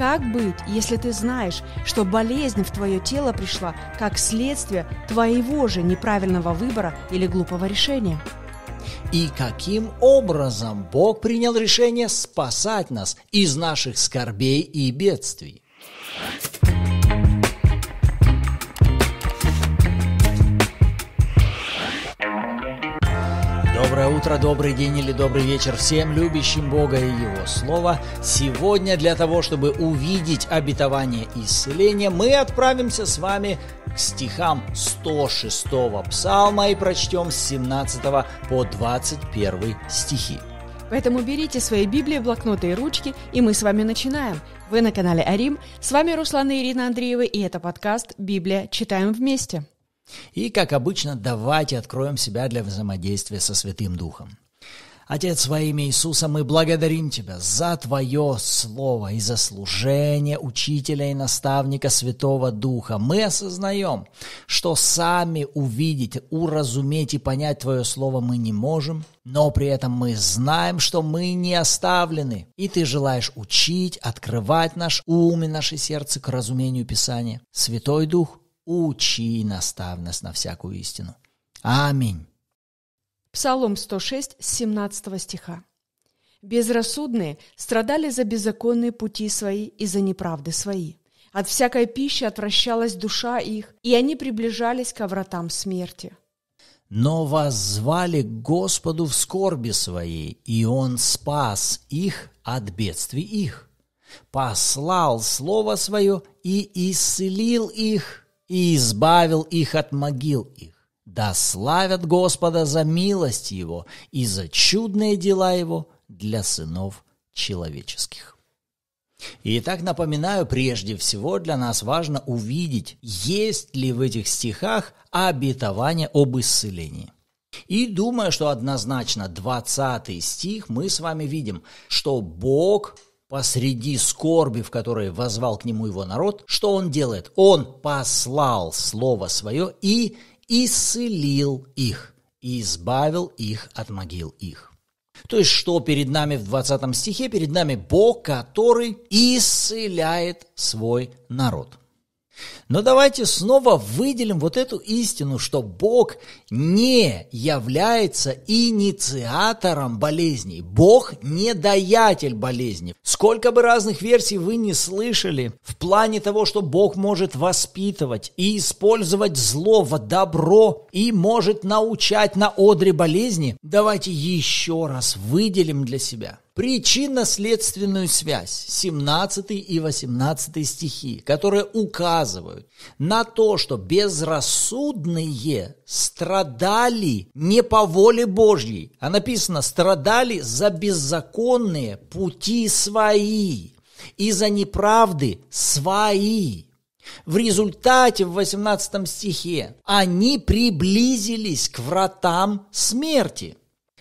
Как быть, если ты знаешь, что болезнь в твое тело пришла как следствие твоего же неправильного выбора или глупого решения? И каким образом Бог принял решение спасать нас из наших скорбей и бедствий? Доброе утро, добрый день или добрый вечер всем любящим Бога и Его Слово. Сегодня для того, чтобы увидеть обетование исцеления, мы отправимся с вами к стихам 106 псалма и прочтем с 17 по 21 стихи. Поэтому берите свои Библии, блокноты и ручки, и мы с вами начинаем. Вы на канале Арим, с вами Руслана и Ирина Андреева, и это подкаст «Библия. Читаем вместе». И, как обычно, давайте откроем себя для взаимодействия со Святым Духом. Отец, во имя Иисуса, мы благодарим Тебя за Твое Слово и за служение учителя и наставника Святого Духа. Мы осознаем, что сами увидеть, уразуметь и понять Твое Слово мы не можем, но при этом мы знаем, что мы не оставлены. И Ты желаешь учить, открывать наш ум и наше сердце к разумению Писания. Святой Дух, учи настав нас на всякую истину. Аминь. Псалом 106, 17 стиха. Безрассудные страдали за беззаконные пути свои и за неправды свои. От всякой пищи отвращалась душа их, и они приближались ко вратам смерти. Но воззвали к Господу в скорби своей, и Он спас их от бедствий их. Послал Слово Свое и исцелил их и избавил их от могил их. Да славят Господа за милость Его и за чудные дела Его для сынов человеческих. Итак, напоминаю, прежде всего для нас важно увидеть, есть ли в этих стихах обетование об исцелении. И думаю, что однозначно 20 стих мы с вами видим, что Бог посреди скорби, в которой возвал к нему его народ, что он делает? Он послал Слово Свое и исцелил их, и избавил их от могил их. То есть, что перед нами в 20 стихе? Перед нами Бог, который исцеляет свой народ. Но давайте снова выделим вот эту истину, что Бог не является инициатором болезней. Бог не даятель болезней. Сколько бы разных версий вы не слышали в плане того, что Бог может воспитывать и использовать зло в добро и может научать на одре болезни, давайте еще раз выделим для себя – причинно-следственную связь 17 и 18 стихи, которые указывают на то, что безрассудные страдали не по воле Божьей, а написано «страдали за беззаконные пути свои и за неправды свои». В результате в 18 стихе они приблизились к вратам смерти –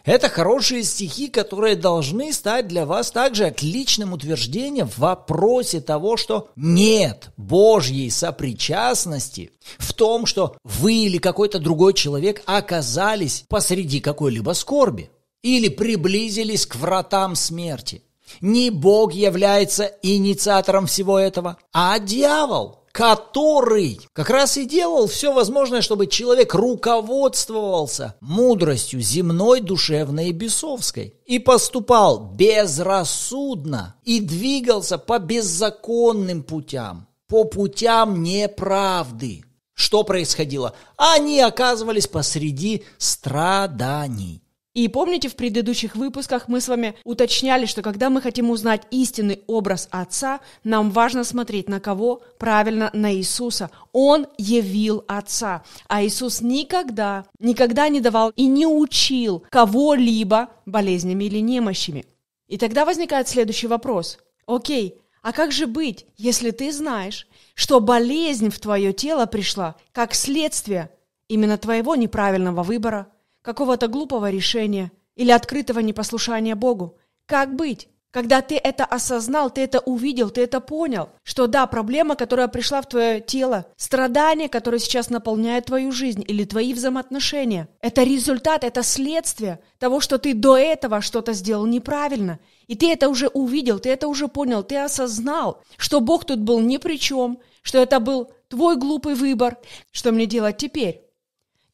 это хорошие стихи, которые должны стать для вас также отличным утверждением в вопросе того, что нет Божьей сопричастности в том, что вы или какой-то другой человек оказались посреди какой-либо скорби или приблизились к вратам смерти. Не Бог является инициатором всего этого, а дьявол – который как раз и делал все возможное, чтобы человек руководствовался мудростью земной, душевной и бесовской, и поступал безрассудно, и двигался по беззаконным путям, по путям неправды. Что происходило? Они оказывались посреди страданий. И помните, в предыдущих выпусках мы с вами уточняли, что когда мы хотим узнать истинный образ Отца, нам важно смотреть на кого? Правильно, на Иисуса. Он явил Отца. А Иисус никогда, никогда не давал и не учил кого-либо болезнями или немощами. И тогда возникает следующий вопрос. Окей, а как же быть, если ты знаешь, что болезнь в твое тело пришла как следствие именно твоего неправильного выбора – какого-то глупого решения или открытого непослушания Богу. Как быть? Когда ты это осознал, ты это увидел, ты это понял, что да, проблема, которая пришла в твое тело, страдание, которое сейчас наполняет твою жизнь или твои взаимоотношения, это результат, это следствие того, что ты до этого что-то сделал неправильно. И ты это уже увидел, ты это уже понял, ты осознал, что Бог тут был ни при чем, что это был твой глупый выбор. Что мне делать теперь?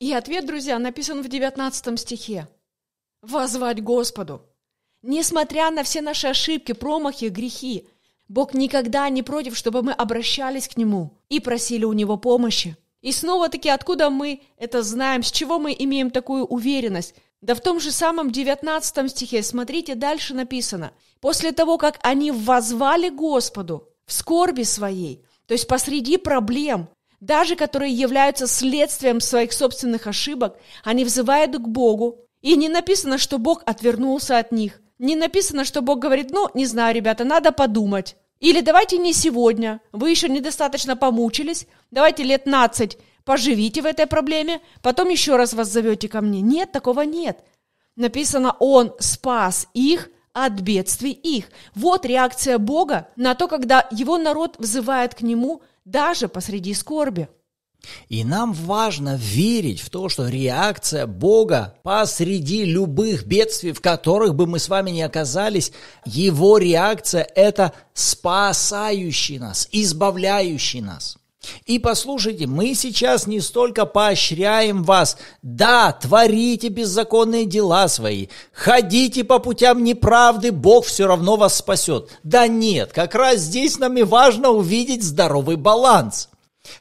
И ответ, друзья, написан в 19 стихе. «Возвать Господу». Несмотря на все наши ошибки, промахи, грехи, Бог никогда не против, чтобы мы обращались к Нему и просили у Него помощи. И снова-таки, откуда мы это знаем, с чего мы имеем такую уверенность? Да в том же самом 19 стихе, смотрите, дальше написано. «После того, как они возвали Господу в скорби своей, то есть посреди проблем, даже которые являются следствием своих собственных ошибок, они взывают к Богу. И не написано, что Бог отвернулся от них. Не написано, что Бог говорит, ну, не знаю, ребята, надо подумать. Или давайте не сегодня, вы еще недостаточно помучились, давайте лет 15 поживите в этой проблеме, потом еще раз вас зовете ко мне. Нет, такого нет. Написано, Он спас их от бедствий их. Вот реакция Бога на то, когда его народ взывает к нему – даже посреди скорби. И нам важно верить в то, что реакция Бога посреди любых бедствий, в которых бы мы с вами не оказались, его реакция – это спасающий нас, избавляющий нас – и послушайте, мы сейчас не столько поощряем вас. Да, творите беззаконные дела свои, ходите по путям неправды, Бог все равно вас спасет. Да нет, как раз здесь нам и важно увидеть здоровый баланс.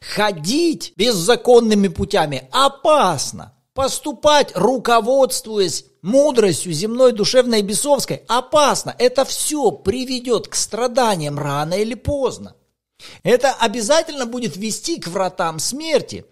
Ходить беззаконными путями опасно. Поступать, руководствуясь мудростью земной, душевной и бесовской, опасно. Это все приведет к страданиям рано или поздно. Это обязательно будет вести к вратам смерти.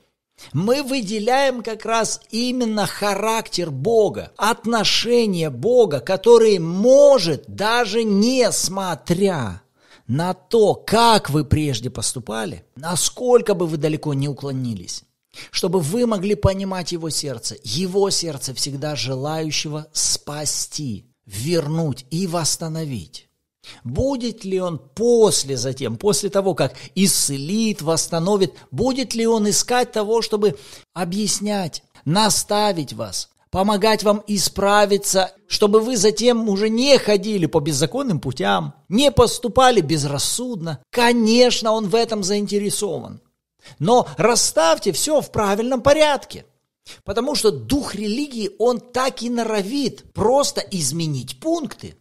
Мы выделяем как раз именно характер Бога, отношение Бога, который может, даже несмотря на то, как вы прежде поступали, насколько бы вы далеко не уклонились, чтобы вы могли понимать его сердце, его сердце всегда желающего спасти, вернуть и восстановить. Будет ли он после затем, после того, как исцелит, восстановит, будет ли он искать того, чтобы объяснять, наставить вас, помогать вам исправиться, чтобы вы затем уже не ходили по беззаконным путям, не поступали безрассудно? Конечно, он в этом заинтересован. Но расставьте все в правильном порядке – Потому что дух религии, он так и норовит просто изменить пункты.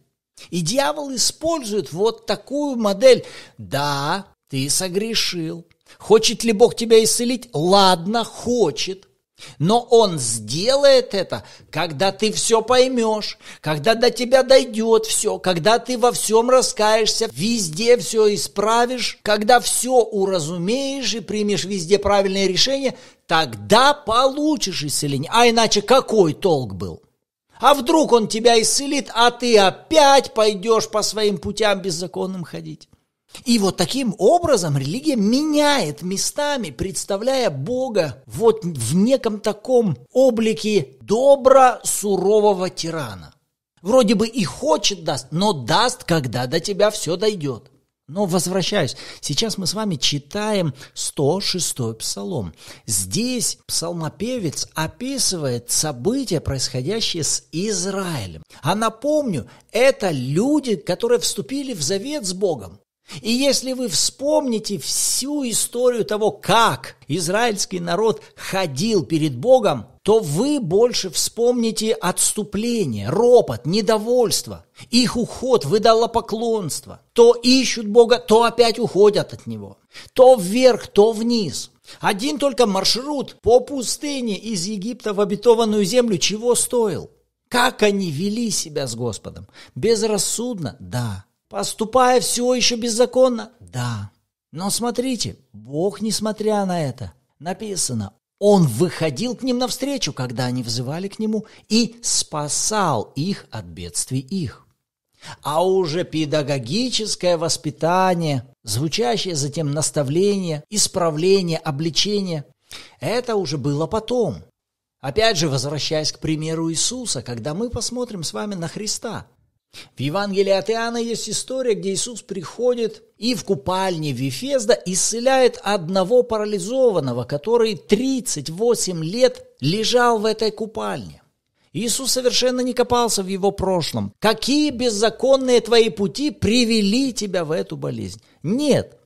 И дьявол использует вот такую модель. Да, ты согрешил. Хочет ли Бог тебя исцелить? Ладно, хочет. Но Он сделает это, когда ты все поймешь, когда до тебя дойдет все, когда ты во всем раскаешься, везде все исправишь, когда все уразумеешь и примешь везде правильное решение, тогда получишь исцеление. А иначе какой толк был? А вдруг он тебя исцелит, а ты опять пойдешь по своим путям беззаконным ходить? И вот таким образом религия меняет местами, представляя Бога вот в неком таком облике добро-сурового тирана. Вроде бы и хочет даст, но даст, когда до тебя все дойдет. Но возвращаюсь. Сейчас мы с вами читаем 106-й псалом. Здесь псалмопевец описывает события, происходящие с Израилем. А напомню, это люди, которые вступили в завет с Богом. И если вы вспомните всю историю того, как израильский народ ходил перед Богом, то вы больше вспомните отступление, ропот, недовольство, их уход, выдало поклонство. То ищут Бога, то опять уходят от Него. То вверх, то вниз. Один только маршрут по пустыне из Египта в обетованную землю чего стоил? Как они вели себя с Господом? Безрассудно? Да поступая все еще беззаконно? Да. Но смотрите, Бог, несмотря на это, написано, Он выходил к ним навстречу, когда они взывали к Нему, и спасал их от бедствий их. А уже педагогическое воспитание, звучащее затем наставление, исправление, обличение – это уже было потом. Опять же, возвращаясь к примеру Иисуса, когда мы посмотрим с вами на Христа – в Евангелии от Иоанна есть история, где Иисус приходит и в купальне Вифезда исцеляет одного парализованного, который 38 лет лежал в этой купальне. Иисус совершенно не копался в его прошлом. Какие беззаконные твои пути привели тебя в эту болезнь? Нет.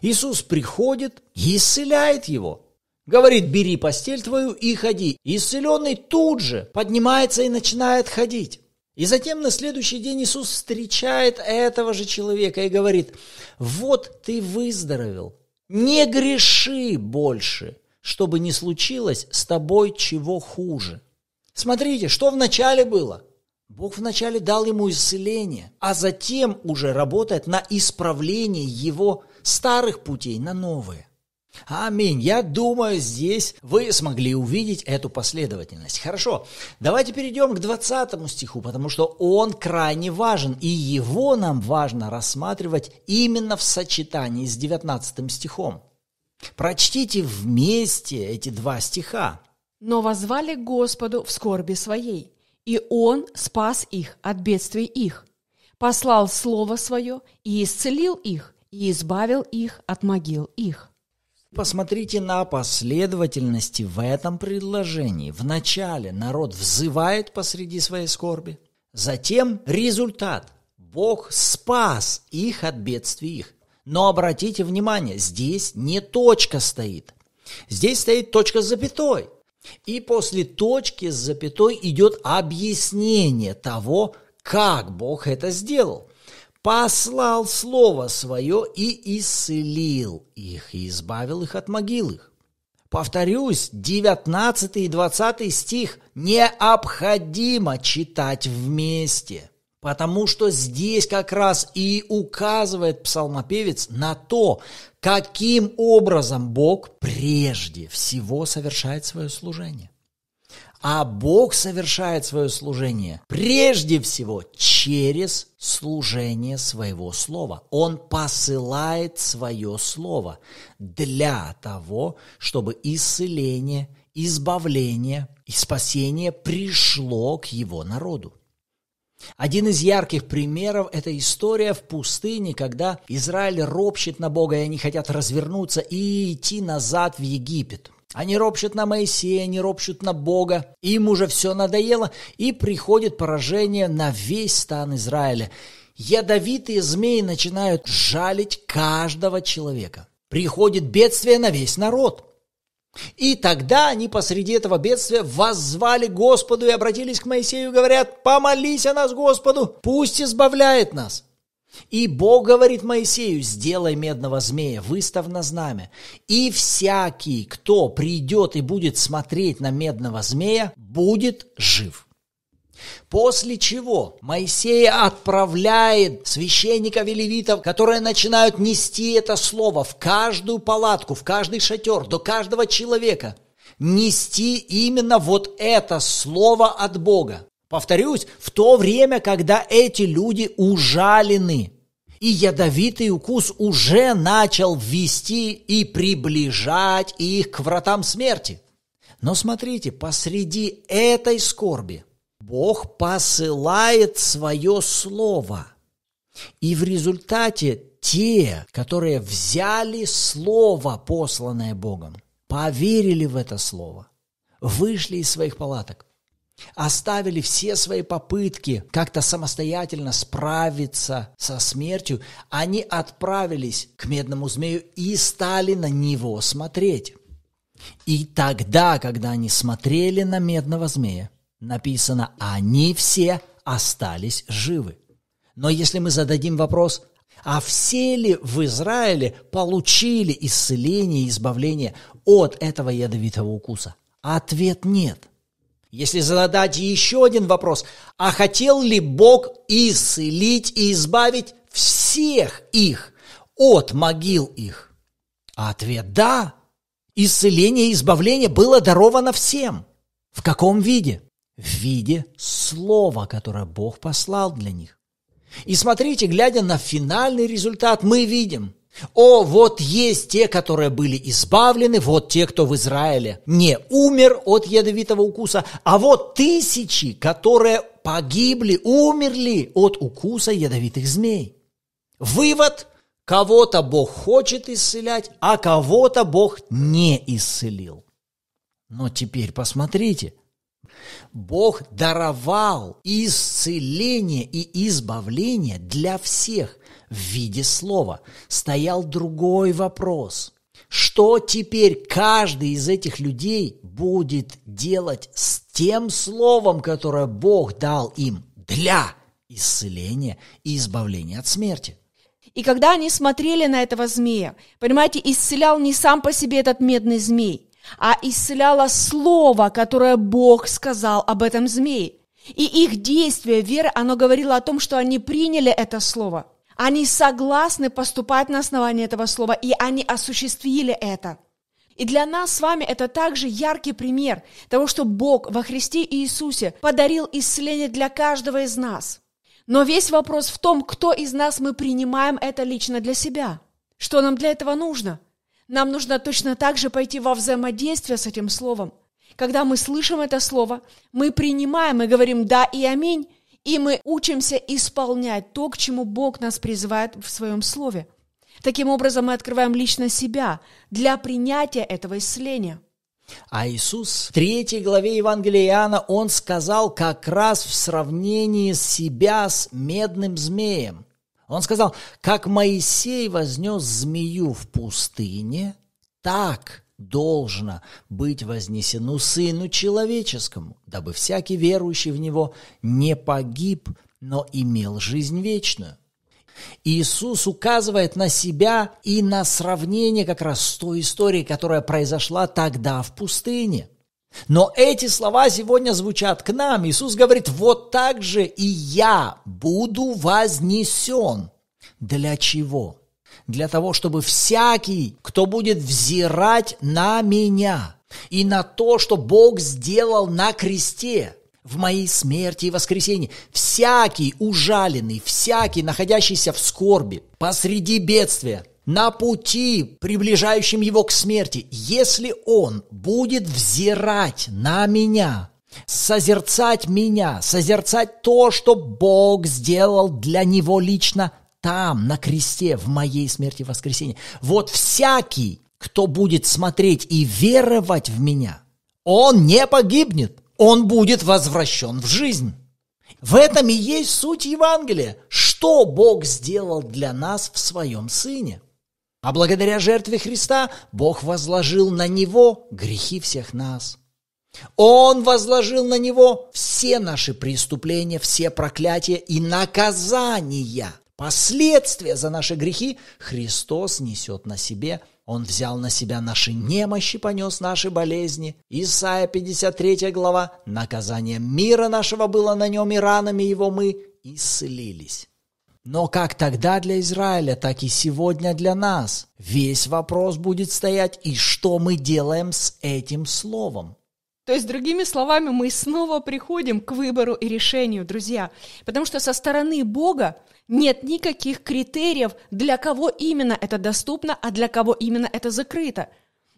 Иисус приходит и исцеляет его. Говорит, бери постель твою и ходи. Исцеленный тут же поднимается и начинает ходить. И затем на следующий день Иисус встречает этого же человека и говорит, вот ты выздоровел, не греши больше, чтобы не случилось с тобой чего хуже. Смотрите, что вначале было? Бог вначале дал ему исцеление, а затем уже работает на исправление его старых путей на новые. Аминь. Я думаю, здесь вы смогли увидеть эту последовательность. Хорошо, давайте перейдем к 20 стиху, потому что он крайне важен, и его нам важно рассматривать именно в сочетании с 19 стихом. Прочтите вместе эти два стиха. «Но возвали Господу в скорби своей, и Он спас их от бедствий их, послал Слово Свое и исцелил их, и избавил их от могил их». Посмотрите на последовательности в этом предложении. Вначале народ взывает посреди своей скорби. Затем результат. Бог спас их от бедствий их. Но обратите внимание, здесь не точка стоит. Здесь стоит точка с запятой. И после точки с запятой идет объяснение того, как Бог это сделал послал Слово Свое и исцелил их, и избавил их от могил их. Повторюсь, 19 и 20 стих необходимо читать вместе, потому что здесь как раз и указывает псалмопевец на то, каким образом Бог прежде всего совершает свое служение. А Бог совершает свое служение прежде всего через служение своего слова. Он посылает свое слово для того, чтобы исцеление, избавление и спасение пришло к его народу. Один из ярких примеров – это история в пустыне, когда Израиль ропщет на Бога, и они хотят развернуться и идти назад в Египет. Они ропщут на Моисея, они ропщут на Бога. Им уже все надоело, и приходит поражение на весь стан Израиля. Ядовитые змеи начинают жалить каждого человека. Приходит бедствие на весь народ. И тогда они посреди этого бедствия воззвали Господу и обратились к Моисею, говорят, «Помолись о нас Господу, пусть избавляет нас». И Бог говорит Моисею, сделай медного змея, выстав на знамя. И всякий, кто придет и будет смотреть на медного змея, будет жив. После чего Моисей отправляет священников и левитов, которые начинают нести это слово в каждую палатку, в каждый шатер, до каждого человека. Нести именно вот это слово от Бога. Повторюсь, в то время, когда эти люди ужалены, и ядовитый укус уже начал ввести и приближать их к вратам смерти. Но смотрите, посреди этой скорби Бог посылает свое слово. И в результате те, которые взяли слово, посланное Богом, поверили в это слово, вышли из своих палаток, оставили все свои попытки как-то самостоятельно справиться со смертью, они отправились к медному змею и стали на него смотреть. И тогда, когда они смотрели на медного змея, написано, они все остались живы. Но если мы зададим вопрос, а все ли в Израиле получили исцеление и избавление от этого ядовитого укуса? Ответ нет. Если задать еще один вопрос, а хотел ли Бог исцелить и избавить всех их от могил их? ответ – да. Исцеление и избавление было даровано всем. В каком виде? В виде слова, которое Бог послал для них. И смотрите, глядя на финальный результат, мы видим, о, вот есть те, которые были избавлены, вот те, кто в Израиле не умер от ядовитого укуса, а вот тысячи, которые погибли, умерли от укуса ядовитых змей. Вывод – кого-то Бог хочет исцелять, а кого-то Бог не исцелил. Но теперь посмотрите, Бог даровал исцеление и избавление для всех в виде слова. Стоял другой вопрос. Что теперь каждый из этих людей будет делать с тем словом, которое Бог дал им для исцеления и избавления от смерти? И когда они смотрели на этого змея, понимаете, исцелял не сам по себе этот медный змей – а исцеляло слово, которое Бог сказал об этом змее. И их действие вера, оно говорило о том, что они приняли это слово. Они согласны поступать на основании этого слова, и они осуществили это. И для нас с вами это также яркий пример того, что Бог во Христе Иисусе подарил исцеление для каждого из нас. Но весь вопрос в том, кто из нас мы принимаем это лично для себя. Что нам для этого нужно – нам нужно точно так же пойти во взаимодействие с этим словом. Когда мы слышим это слово, мы принимаем и говорим «да» и «аминь», и мы учимся исполнять то, к чему Бог нас призывает в своем слове. Таким образом, мы открываем лично себя для принятия этого исцеления. А Иисус в третьей главе Евангелия Иоанна, Он сказал как раз в сравнении себя с медным змеем – он сказал, как Моисей вознес змею в пустыне, так должно быть вознесено Сыну Человеческому, дабы всякий верующий в Него не погиб, но имел жизнь вечную. Иисус указывает на себя и на сравнение как раз с той историей, которая произошла тогда в пустыне – но эти слова сегодня звучат к нам. Иисус говорит, вот так же и я буду вознесен. Для чего? Для того, чтобы всякий, кто будет взирать на меня и на то, что Бог сделал на кресте, в моей смерти и воскресении, всякий ужаленный, всякий, находящийся в скорби, посреди бедствия, на пути, приближающем его к смерти, если он будет взирать на меня, созерцать меня, созерцать то, что Бог сделал для него лично там, на кресте, в моей смерти воскресения. Вот всякий, кто будет смотреть и веровать в меня, он не погибнет, он будет возвращен в жизнь. В этом и есть суть Евангелия, что Бог сделал для нас в своем Сыне – а благодаря жертве Христа Бог возложил на Него грехи всех нас. Он возложил на Него все наши преступления, все проклятия и наказания. Последствия за наши грехи Христос несет на себе. Он взял на себя наши немощи, понес наши болезни. Исайя 53 глава. Наказание мира нашего было на нем, и ранами его мы исцелились. Но как тогда для Израиля, так и сегодня для нас. Весь вопрос будет стоять, и что мы делаем с этим словом? То есть, другими словами, мы снова приходим к выбору и решению, друзья. Потому что со стороны Бога нет никаких критериев, для кого именно это доступно, а для кого именно это закрыто.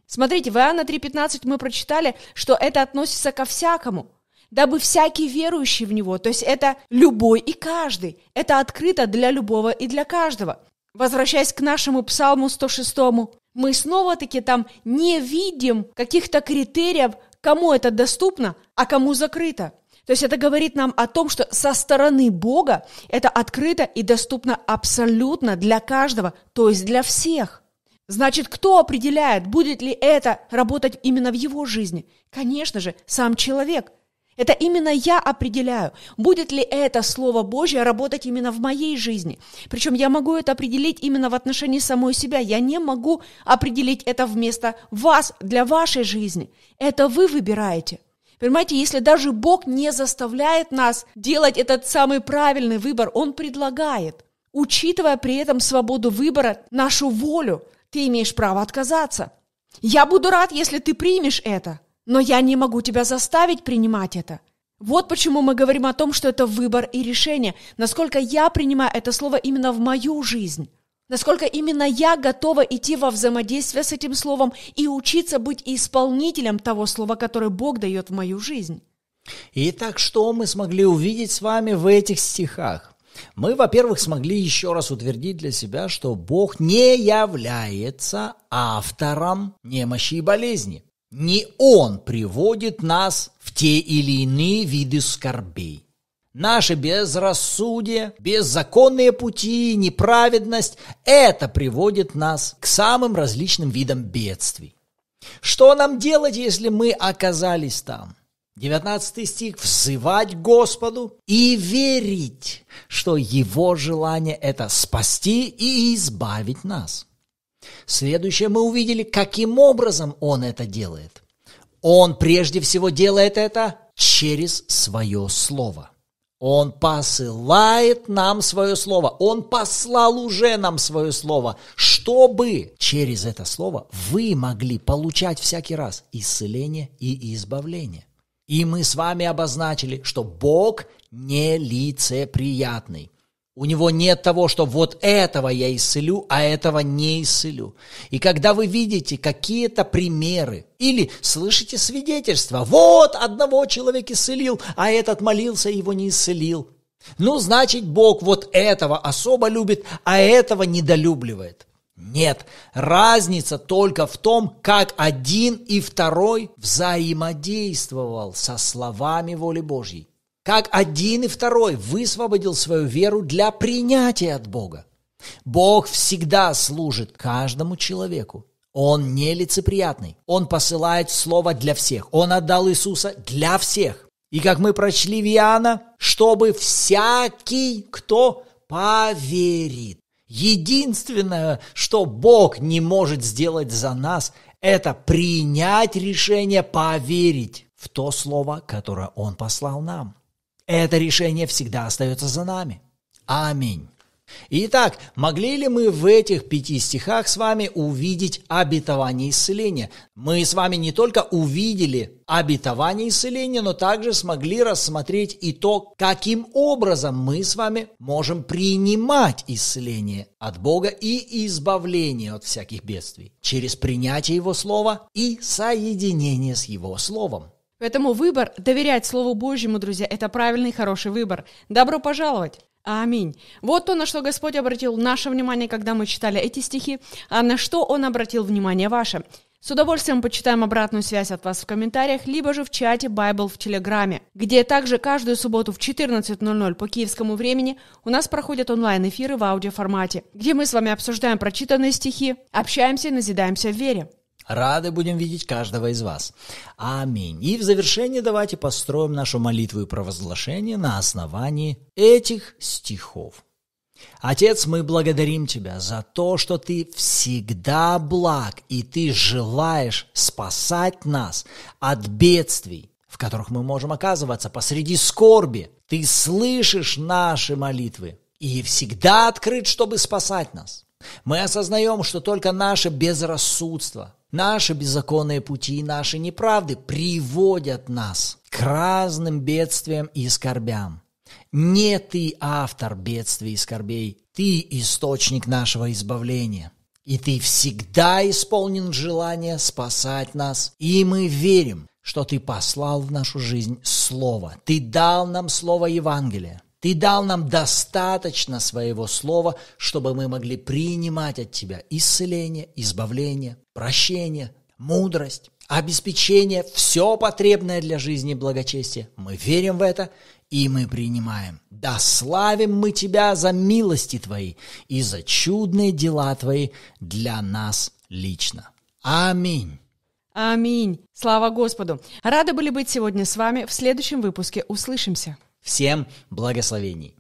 Смотрите, в Иоанна 3.15 мы прочитали, что это относится ко всякому – дабы всякий верующий в него, то есть это любой и каждый, это открыто для любого и для каждого. Возвращаясь к нашему псалму 106, мы снова-таки там не видим каких-то критериев, кому это доступно, а кому закрыто. То есть это говорит нам о том, что со стороны Бога это открыто и доступно абсолютно для каждого, то есть для всех. Значит, кто определяет, будет ли это работать именно в его жизни? Конечно же, сам человек. Это именно я определяю, будет ли это Слово Божье работать именно в моей жизни. Причем я могу это определить именно в отношении самой себя. Я не могу определить это вместо вас, для вашей жизни. Это вы выбираете. Понимаете, если даже Бог не заставляет нас делать этот самый правильный выбор, Он предлагает, учитывая при этом свободу выбора, нашу волю, ты имеешь право отказаться. Я буду рад, если ты примешь это – но я не могу тебя заставить принимать это. Вот почему мы говорим о том, что это выбор и решение, насколько я принимаю это слово именно в мою жизнь, насколько именно я готова идти во взаимодействие с этим словом и учиться быть исполнителем того слова, которое Бог дает в мою жизнь. Итак, что мы смогли увидеть с вами в этих стихах? Мы, во-первых, смогли еще раз утвердить для себя, что Бог не является автором немощи и болезни. Не он приводит нас в те или иные виды скорбей. Наше безрассудие, беззаконные пути, неправедность – это приводит нас к самым различным видам бедствий. Что нам делать, если мы оказались там? 19 стих – «Взывать Господу и верить, что Его желание – это спасти и избавить нас». Следующее мы увидели, каким образом он это делает. Он прежде всего делает это через свое слово. Он посылает нам свое слово. Он послал уже нам свое слово, чтобы через это слово вы могли получать всякий раз исцеление и избавление. И мы с вами обозначили, что Бог нелицеприятный. У него нет того, что вот этого я исцелю, а этого не исцелю. И когда вы видите какие-то примеры или слышите свидетельства, вот одного человек исцелил, а этот молился, его не исцелил. Ну, значит, Бог вот этого особо любит, а этого недолюбливает. Нет, разница только в том, как один и второй взаимодействовал со словами воли Божьей как один и второй высвободил свою веру для принятия от Бога. Бог всегда служит каждому человеку. Он нелицеприятный. Он посылает слово для всех. Он отдал Иисуса для всех. И как мы прочли в Иоанна, чтобы всякий, кто поверит. Единственное, что Бог не может сделать за нас, это принять решение поверить в то слово, которое Он послал нам. Это решение всегда остается за нами. Аминь. Итак, могли ли мы в этих пяти стихах с вами увидеть обетование исцеления? Мы с вами не только увидели обетование исцеления, но также смогли рассмотреть и то, каким образом мы с вами можем принимать исцеление от Бога и избавление от всяких бедствий через принятие Его Слова и соединение с Его Словом. Поэтому выбор доверять Слову Божьему, друзья, это правильный, хороший выбор. Добро пожаловать! Аминь. Вот то, на что Господь обратил наше внимание, когда мы читали эти стихи, а на что Он обратил внимание ваше. С удовольствием почитаем обратную связь от вас в комментариях, либо же в чате Bible в Телеграме, где также каждую субботу в 14.00 по киевскому времени у нас проходят онлайн-эфиры в аудиоформате, где мы с вами обсуждаем прочитанные стихи, общаемся и назидаемся в вере. Рады будем видеть каждого из вас. Аминь. И в завершение давайте построим нашу молитву и провозглашение на основании этих стихов. Отец, мы благодарим Тебя за то, что Ты всегда благ, и Ты желаешь спасать нас от бедствий, в которых мы можем оказываться посреди скорби. Ты слышишь наши молитвы и всегда открыт, чтобы спасать нас. Мы осознаем, что только наше безрассудство, наши беззаконные пути и наши неправды приводят нас к разным бедствиям и скорбям. Не ты автор бедствий и скорбей, ты источник нашего избавления. И ты всегда исполнен желание спасать нас. И мы верим, что ты послал в нашу жизнь Слово. Ты дал нам Слово Евангелия. Ты дал нам достаточно своего слова, чтобы мы могли принимать от Тебя исцеление, избавление, прощение, мудрость, обеспечение, все потребное для жизни и благочестия. Мы верим в это и мы принимаем. Да славим мы Тебя за милости Твои и за чудные дела Твои для нас лично. Аминь. Аминь. Слава Господу. Рады были быть сегодня с вами. В следующем выпуске услышимся. Всем благословений!